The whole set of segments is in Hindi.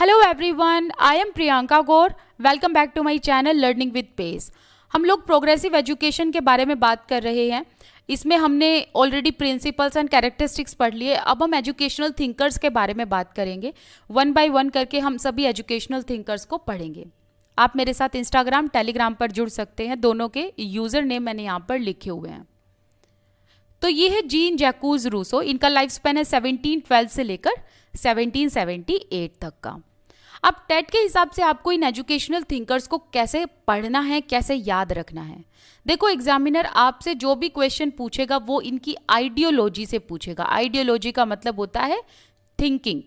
Hello everyone I am Priyanka Gaur welcome back to my channel learning with pace हम लोग प्रोग्रेसिव एजुकेशन के बारे में बात कर रहे हैं इसमें हमने ऑलरेडी प्रिंसिपल्स एंड कैरेक्टरिस्टिक्स पढ़ लिए अब हम एजुकेशनल थिंकर्स के बारे में बात करेंगे वन बाय वन करके हम सभी एजुकेशनल थिंकर्स को पढ़ेंगे आप मेरे साथ इंस्टाग्राम टेलीग्राम पर जुड़ सकते हैं दोनों के यूज़र नेम मैंने यहाँ पर लिखे हुए हैं तो ये है जीन जैकूज रूसो इनका लाइफ स्पेन है सेवनटीन ट्वेल्व से लेकर सेवनटीन सेवेंटी एट तक का अब टेट के हिसाब से आपको इन एजुकेशनल थिंकर्स को कैसे पढ़ना है कैसे याद रखना है देखो एग्जामिनर आपसे जो भी क्वेश्चन पूछेगा वो इनकी आइडियोलॉजी से पूछेगा आइडियोलॉजी का मतलब होता है थिंकिंग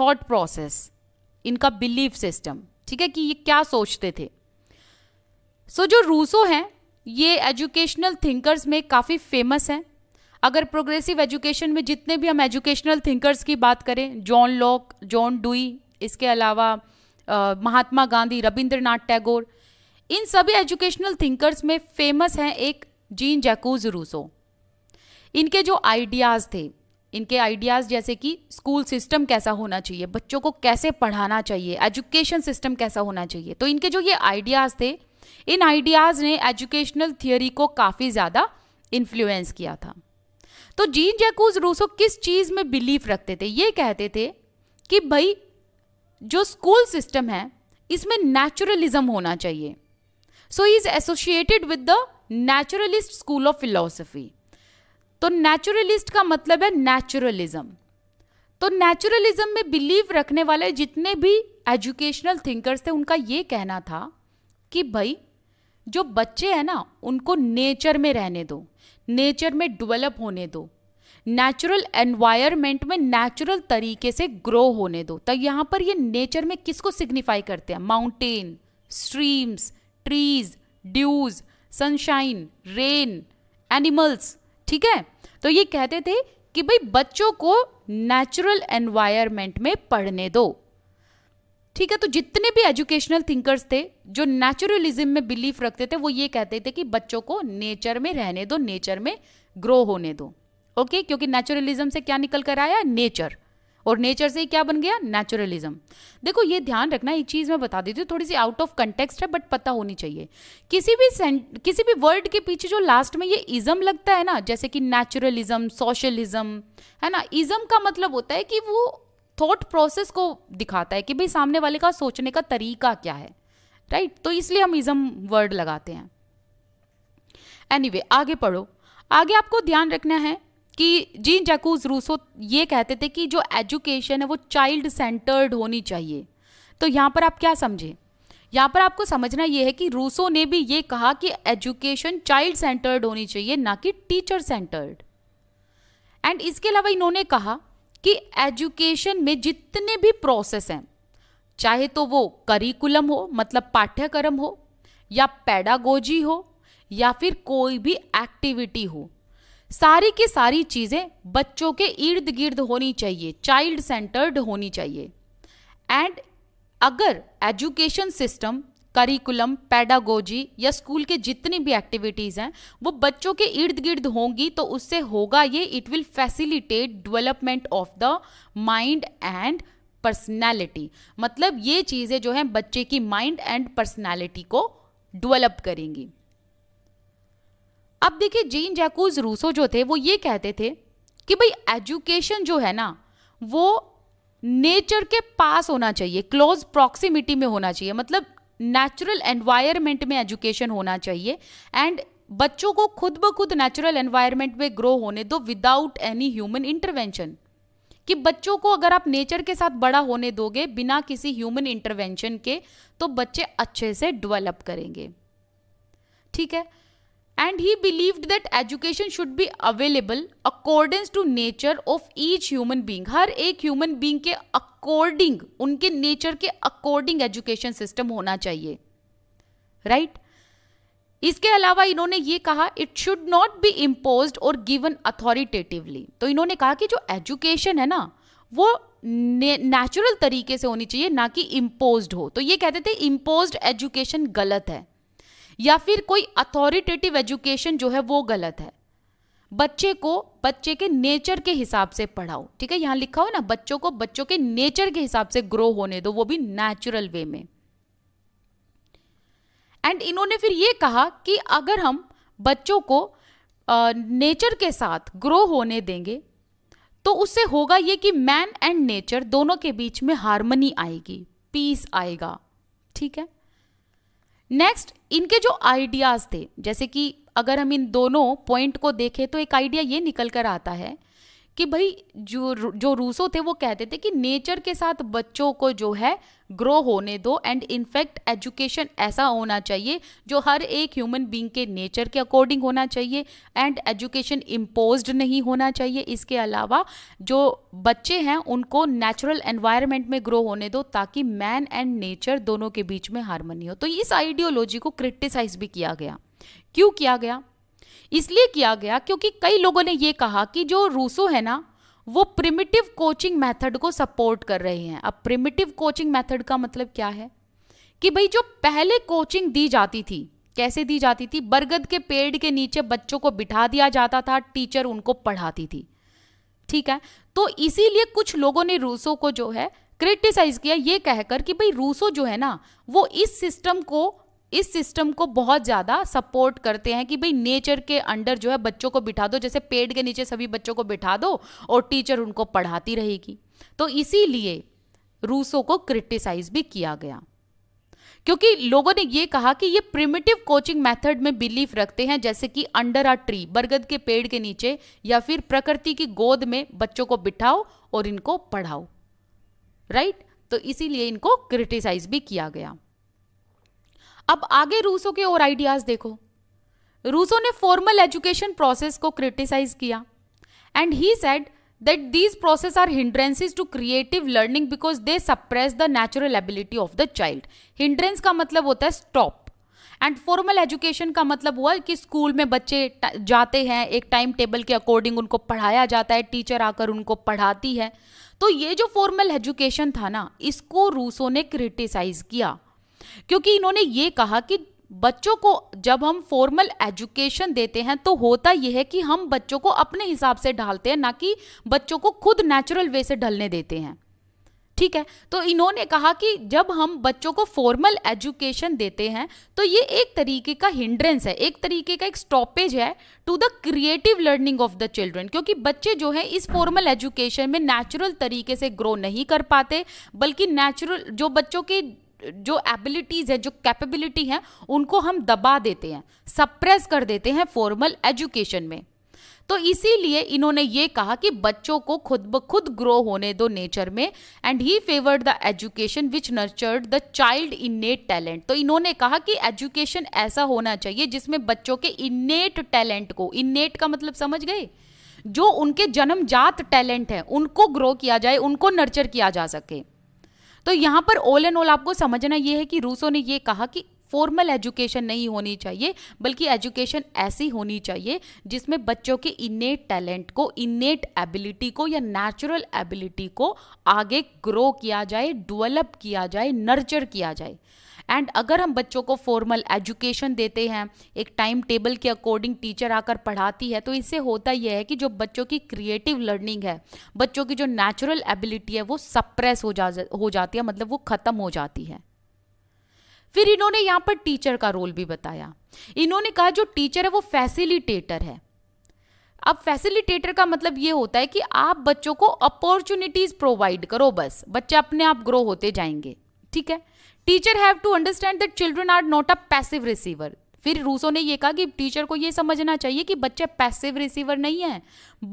थॉट प्रोसेस इनका बिलीफ सिस्टम ठीक है कि ये क्या सोचते थे सो so, जो रूसो हैं ये एजुकेशनल थिंकर्स में काफ़ी फेमस हैं अगर प्रोग्रेसिव एजुकेशन में जितने भी हम एजुकेशनल थिंकर्स की बात करें जॉन लॉक जॉन डुई इसके अलावा महात्मा गांधी रविंद्रनाथ टैगोर इन सभी एजुकेशनल थिंकर्स में फेमस हैं एक जीन जैकूज रूसो इनके जो आइडियाज़ थे इनके आइडियाज़ जैसे कि स्कूल सिस्टम कैसा होना चाहिए बच्चों को कैसे पढ़ाना चाहिए एजुकेशन सिस्टम कैसा होना चाहिए तो इनके जो ये आइडियाज़ थे इन आइडियाज़ ने एजुकेशनल थियोरी को काफ़ी ज़्यादा इन्फ्लुएंस किया था तो जीन जैकूज रूसो किस चीज़ में बिलीव रखते थे ये कहते थे कि भाई जो स्कूल सिस्टम है इसमें नेचुरलिज्म होना चाहिए so is associated with the naturalist school of philosophy तो नेचुरलिस्ट का मतलब है नेचुरलिज्म तो नेचुरलिज्म में बिलीव रखने वाले जितने भी एजुकेशनल थिंकर्स थे उनका ये कहना था कि भाई जो बच्चे हैं ना उनको नेचर में रहने दो नेचर में डेवलप होने दो नेचुरल एनवायरमेंट में नेचुरल तरीके से ग्रो होने दो तो यहाँ पर ये नेचर में किसको सिग्निफाई करते हैं mountain streams trees dews sunshine rain animals ठीक है तो ये कहते थे कि भाई बच्चों को नेचुरल एनवायरमेंट में पढ़ने दो ठीक है तो जितने भी एजुकेशनल थिंकर्स थे जो नेचुरलिज्म में बिलीफ रखते थे वो ये कहते थे कि बच्चों को नेचर में रहने दो नेचर में ग्रो होने दो ओके क्योंकि नेचुरलिज्म से क्या निकल कर आया नेचर और नेचर से ही क्या बन गया नेचुरलिज्म देखो ये ध्यान रखना एक चीज़ मैं बता देती हूँ थोड़ी सी आउट ऑफ कंटेक्स्ट है बट पता होनी चाहिए किसी भी किसी भी वर्ड के पीछे जो लास्ट में ये इज़म लगता है ना जैसे कि नेचुरलिज्म सोशलिज्म है ना इज़म का मतलब होता है कि वो थॉट प्रोसेस को दिखाता है कि भाई सामने वाले का सोचने का तरीका क्या है राइट right? तो इसलिए हम इज़म वर्ड लगाते हैं एनी anyway, आगे पढ़ो आगे आपको ध्यान रखना है कि जीन जैकूज रूसो ये कहते थे कि जो एजुकेशन है वो चाइल्ड सेंटर्ड होनी चाहिए तो यहाँ पर आप क्या समझें यहाँ पर आपको समझना ये है कि रूसो ने भी ये कहा कि एजुकेशन चाइल्ड सेंटर्ड होनी चाहिए ना कि टीचर सेंटर्ड एंड इसके अलावा इन्होंने कहा कि एजुकेशन में जितने भी प्रोसेस हैं चाहे तो वो करिकुलम हो मतलब पाठ्यक्रम हो या पैडागोजी हो या फिर कोई भी एक्टिविटी हो सारी की सारी चीज़ें बच्चों के इर्द गिर्द होनी चाहिए चाइल्ड सेंटर्ड होनी चाहिए एंड अगर एजुकेशन सिस्टम करिकुलम पैडागोजी या स्कूल के जितनी भी एक्टिविटीज़ हैं वो बच्चों के इर्द गिर्द होंगी तो उससे होगा ये it will facilitate development of the mind and personality मतलब ये चीज़ें जो हैं बच्चे की माइंड एंड पर्सनैलिटी को डेवलप करेंगी अब देखिए जीन जैकूज रूसो जो थे वो ये कहते थे कि भाई एजुकेशन जो है ना वो नेचर के पास होना चाहिए क्लोज प्रॉक्सिमिटी में होना चाहिए मतलब नेचुरल एनवायरनमेंट में एजुकेशन होना चाहिए एंड बच्चों को खुद ब खुद नेचुरल एनवायरनमेंट में ग्रो होने दो विदाउट एनी ह्यूमन इंटरवेंशन कि बच्चों को अगर आप नेचर के साथ बड़ा होने दोगे बिना किसी ह्यूमन इंटरवेंशन के तो बच्चे अच्छे से डेवलप करेंगे ठीक है and he believed that education should be available according to nature of each human being हर एक ह्यूमन बींग के अकॉर्डिंग उनके नेचर के अकॉर्डिंग एजुकेशन सिस्टम होना चाहिए राइट right? इसके अलावा इन्होंने ये कहा it should not be impose और गिवन अथॉरिटेटिवली तो इन्होंने कहा कि जो एजुकेशन है ना वो नेचुरल तरीके से होनी चाहिए ना कि इम्पोज हो तो ये कहते थे इम्पोज एजुकेशन गलत है या फिर कोई अथॉरिटेटिव एजुकेशन जो है वो गलत है बच्चे को बच्चे के नेचर के हिसाब से पढ़ाओ ठीक है यहाँ लिखा हो ना बच्चों को बच्चों के नेचर के हिसाब से ग्रो होने दो वो भी नेचुरल वे में एंड इन्होंने फिर ये कहा कि अगर हम बच्चों को नेचर के साथ ग्रो होने देंगे तो उससे होगा ये कि मैन एंड नेचर दोनों के बीच में हारमोनी आएगी पीस आएगा ठीक है नेक्स्ट इनके जो आइडियाज थे जैसे कि अगर हम इन दोनों पॉइंट को देखें तो एक आइडिया ये निकल कर आता है कि भाई जो जो रूसो थे वो कहते थे कि नेचर के साथ बच्चों को जो है ग्रो होने दो एंड इनफैक्ट एजुकेशन ऐसा होना चाहिए जो हर एक ह्यूमन बींग के नेचर के अकॉर्डिंग होना चाहिए एंड एजुकेशन इम्पोज नहीं होना चाहिए इसके अलावा जो बच्चे हैं उनको नेचुरल एनवायरनमेंट में ग्रो होने दो ताकि मैन एंड नेचर दोनों के बीच में हारमोनी हो तो इस आइडियोलॉजी को क्रिटिसाइज भी किया गया क्यों किया गया इसलिए किया गया क्योंकि कई लोगों ने यह कहा कि जो रूसो है ना वो प्रिमिटिव कोचिंग मेथड को सपोर्ट कर रहे हैं अब प्रिमिटिव कोचिंग मेथड का मतलब क्या है कि भाई जो पहले कोचिंग दी जाती थी कैसे दी जाती थी बरगद के पेड़ के नीचे बच्चों को बिठा दिया जाता था टीचर उनको पढ़ाती थी ठीक है तो इसीलिए कुछ लोगों ने रूसो को जो है क्रिटिसाइज किया ये कहकर कि भाई रूसो जो है ना वो इस सिस्टम को इस सिस्टम को बहुत ज़्यादा सपोर्ट करते हैं कि भाई नेचर के अंडर जो है बच्चों को बिठा दो जैसे पेड़ के नीचे सभी बच्चों को बिठा दो और टीचर उनको पढ़ाती रहेगी तो इसीलिए रूसों को क्रिटिसाइज भी किया गया क्योंकि लोगों ने यह कहा कि ये प्रिमिटिव कोचिंग मेथड में बिलीफ रखते हैं जैसे कि अंडर आ ट्री बरगद के पेड़ के नीचे या फिर प्रकृति की गोद में बच्चों को बिठाओ और इनको पढ़ाओ राइट right? तो इसीलिए इनको क्रिटिसाइज भी किया गया अब आगे रूसों के और आइडियाज़ देखो रूसों ने फॉर्मल एजुकेशन प्रोसेस को क्रिटिसाइज किया and he said that these process are hindrances to creative learning because they suppress the natural ability of the child hindrance का मतलब होता है स्टॉप एंड फॉर्मल एजुकेशन का मतलब हुआ कि स्कूल में बच्चे जाते हैं एक टाइम टेबल के अकॉर्डिंग उनको पढ़ाया जाता है टीचर आकर उनको पढ़ाती है तो ये जो फॉर्मल एजुकेशन था ना इसको रूसों ने क्रिटिसाइज किया क्योंकि इन्होंने ये कहा कि बच्चों को जब हम फॉर्मल एजुकेशन देते हैं तो होता यह है कि हम बच्चों को अपने हिसाब से ढालते हैं ना कि बच्चों को खुद नेचुरल वे से ढलने देते हैं ठीक है तो इन्होंने कहा कि जब हम बच्चों को फॉर्मल एजुकेशन देते हैं तो ये एक तरीके का हिंड्रेंस है एक तरीके का एक स्टॉपेज है to the creative learning of the children क्योंकि बच्चे जो है इस फॉर्मल एजुकेशन में नेचुरल तरीके से ग्रो नहीं कर पाते बल्कि नेचुरल जो बच्चों के जो एबिलिटीज़ है जो कैपेबिलिटी है उनको हम दबा देते हैं सप्रेस कर देते हैं फॉर्मल एजुकेशन में तो इसीलिए इन्होंने ये कहा कि बच्चों को खुद ब खुद ग्रो होने दो नेचर में and he favoured the education which nurtured the child innate talent तो इन्होंने कहा कि एजुकेशन ऐसा होना चाहिए जिसमें बच्चों के इन्नेट टैलेंट को इन्नेट का मतलब समझ गए जो उनके जन्मजात टैलेंट है उनको ग्रो किया जाए उनको नर्चर किया जा सके तो यहाँ पर ऑल एंड ऑल आपको समझना ये है कि रूसो ने ये कहा कि फॉर्मल एजुकेशन नहीं होनी चाहिए बल्कि एजुकेशन ऐसी होनी चाहिए जिसमें बच्चों के इनेट टैलेंट को इनेट एबिलिटी को या नेचुरल एबिलिटी को आगे ग्रो किया जाए डेवलप किया जाए नर्चर किया जाए एंड अगर हम बच्चों को फॉर्मल एजुकेशन देते हैं एक टाइम टेबल के अकॉर्डिंग टीचर आकर पढ़ाती है तो इससे होता यह है कि जो बच्चों की क्रिएटिव लर्निंग है बच्चों की जो नेचुरल एबिलिटी है वो सप्रेस हो जा हो जाती है मतलब वो ख़त्म हो जाती है फिर इन्होंने यहाँ पर टीचर का रोल भी बताया इन्होंने कहा जो टीचर है वो फैसिलिटेटर है अब फैसिलिटेटर का मतलब ये होता है कि आप बच्चों को अपॉर्चुनिटीज़ प्रोवाइड करो बस बच्चे अपने आप ग्रो होते जाएंगे ठीक है teacher have to understand that children are not a passive receiver फिर रूसो ने यह कहा कि टीचर को ये समझना चाहिए कि बच्चे पैसिव रिसीवर नहीं है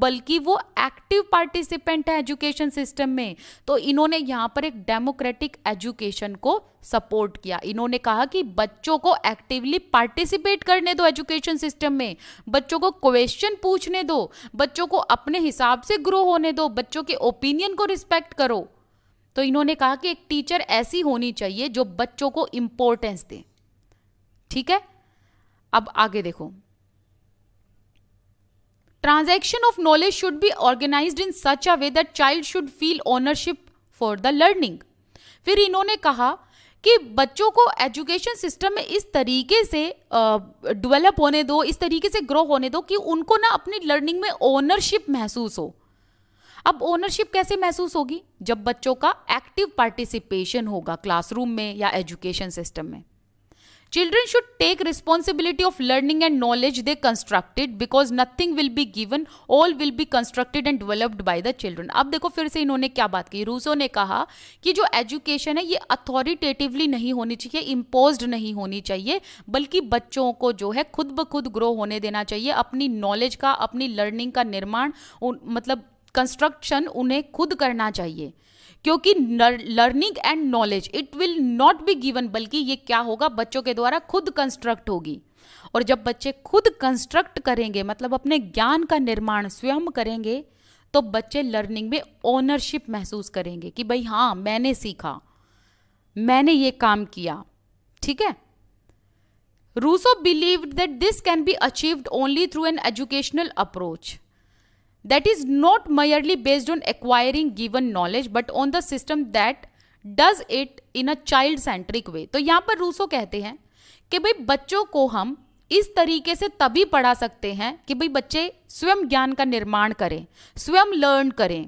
बल्कि वो एक्टिव पार्टिसिपेंट है एजुकेशन सिस्टम में तो इन्होंने यहाँ पर एक डेमोक्रेटिक एजुकेशन को सपोर्ट किया इन्होंने कहा कि बच्चों को एक्टिवली पार्टिसिपेट करने दो एजुकेशन सिस्टम में बच्चों को क्वेश्चन पूछने दो बच्चों को अपने हिसाब से ग्रो होने दो बच्चों के ओपिनियन को रिस्पेक्ट करो तो इन्होंने कहा कि एक टीचर ऐसी होनी चाहिए जो बच्चों को इंपॉर्टेंस दे ठीक है अब आगे देखो transaction of knowledge should be organise in such a way that child should feel ownership for the learning फिर इन्होंने कहा कि बच्चों को एजुकेशन सिस्टम में इस तरीके से डेवलप होने दो इस तरीके से ग्रो होने दो कि उनको ना अपनी लर्निंग में ओनरशिप महसूस हो अब ओनरशिप कैसे महसूस होगी जब बच्चों का एक्टिव पार्टिसिपेशन होगा क्लासरूम में या एजुकेशन सिस्टम में children should take responsibility of learning and knowledge they constructed because nothing will be given all will be constructed and developed by the children अब देखो फिर से इन्होंने क्या बात की रूसो ने कहा कि जो एजुकेशन है ये अथॉरिटेटिवली नहीं होनी चाहिए इम्पोज नहीं होनी चाहिए बल्कि बच्चों को जो है खुद ब खुद ग्रो होने देना चाहिए अपनी नॉलेज का अपनी लर्निंग का निर्माण मतलब कंस्ट्रक्शन उन्हें खुद करना चाहिए क्योंकि learning and knowledge it will not be given बल्कि ये क्या होगा बच्चों के द्वारा खुद कंस्ट्रक्ट होगी और जब बच्चे खुद कंस्ट्रक्ट करेंगे मतलब अपने ज्ञान का निर्माण स्वयं करेंगे तो बच्चे लर्निंग में ओनरशिप महसूस करेंगे कि भाई हाँ मैंने सीखा मैंने ये काम किया ठीक है Rousseau believe that this can be achieved only through an educational approach that is not merely based on acquiring given knowledge but on the system that does it in a child centric way तो यहाँ पर रूसो कहते हैं कि भाई बच्चों को हम इस तरीके से तभी पढ़ा सकते हैं कि भाई बच्चे स्वयं ज्ञान का निर्माण करें स्वयं लर्न करें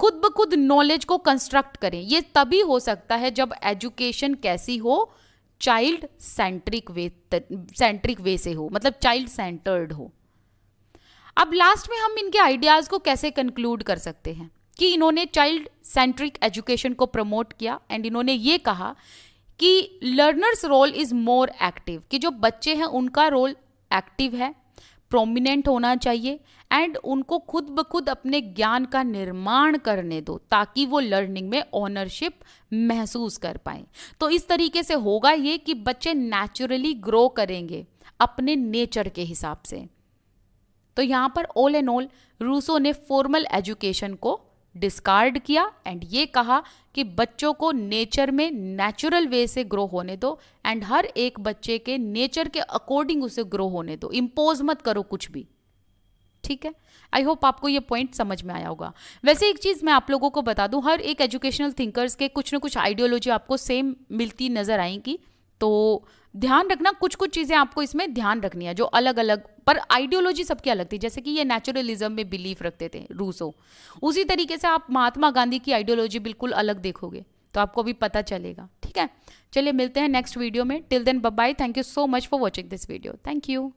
खुद ब खुद नॉलेज को कंस्ट्रक्ट करें ये तभी हो सकता है जब एजुकेशन कैसी हो child centric way centric way से हो मतलब चाइल्ड सेंटर्ड हो अब लास्ट में हम इनके आइडियाज़ को कैसे कंक्लूड कर सकते हैं कि इन्होंने चाइल्ड सेंट्रिक एजुकेशन को प्रमोट किया एंड इन्होंने ये कहा कि learners role is more active कि जो बच्चे हैं उनका रोल एक्टिव है प्रोमिनेंट होना चाहिए एंड उनको खुद ब खुद अपने ज्ञान का निर्माण करने दो ताकि वो लर्निंग में ऑनरशिप महसूस कर पाए तो इस तरीके से होगा ये कि बच्चे नेचुरली ग्रो करेंगे अपने नेचर के हिसाब से तो यहाँ पर ऑल एंड ऑल रूसो ने फॉर्मल एजुकेशन को डिस्कार्ड किया एंड ये कहा कि बच्चों को नेचर में नेचुरल वे से ग्रो होने दो एंड हर एक बच्चे के नेचर के अकॉर्डिंग उसे ग्रो होने दो इम्पोज मत करो कुछ भी ठीक है आई होप आपको ये पॉइंट समझ में आया होगा वैसे एक चीज़ मैं आप लोगों को बता दूं हर एक एजुकेशनल थिंकर्स के कुछ ना कुछ आइडियोलॉजी आपको सेम मिलती नज़र आएंगी तो ध्यान रखना कुछ कुछ चीज़ें आपको इसमें ध्यान रखनी है जो अलग अलग पर आइडियोलॉजी सबकी अलग थी जैसे कि ये नेचुरलिज्म में बिलीफ रखते थे रूसो उसी तरीके से आप महात्मा गांधी की आइडियोलॉजी बिल्कुल अलग देखोगे तो आपको भी पता चलेगा ठीक है चलिए मिलते हैं नेक्स्ट वीडियो में till then bye thank you so much for watching this video thank you